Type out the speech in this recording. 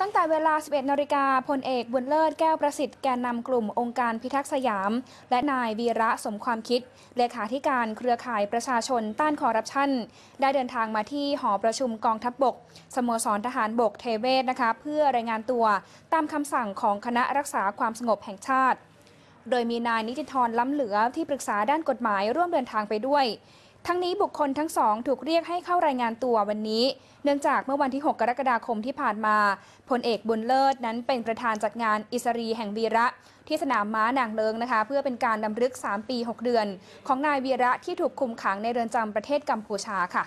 ตั้งแต่เวลา 11นาฬิกาพลเอกบุญเลิศแก้วประสิทธิ์แกนนำกลุ่มองค์การพิทักษ์สยาม และนายวีระสมความคิด เลขาธิการเครือข่ายประชาชนต้านคอร์รัปชันได้เดินทางมาที่หอประชุมกองทัพบบกสโมสรทหารบกเทเวศนะคะเพื่อรายงานตัวตามคำสั่งของคณะรักษาความสงบแห่งชาติ โดยมีนายนิติธรล้ำเหลือที่ปรึกษาด้านกฎหมายร่วมเดินทางไปด้วยทั้งนี้บุคคลทั้งสอง ถูกเรียกให้เข้ารายงานตัววันนี้ เนื่องจากเมื่อวันที่ 6 กรกฎาคมที่ผ่านมาพลเอกบุญเลิศนั้นเป็นประธานจัดงานอิสรีแห่งวีระ ที่สนามม้านางเลิงนะคะ เพื่อเป็นการดำลึก 3 ปี 6 เดือน ของนายวีระที่ถูกคุมขังในเรือนจำประเทศกัมพูชาค่ะ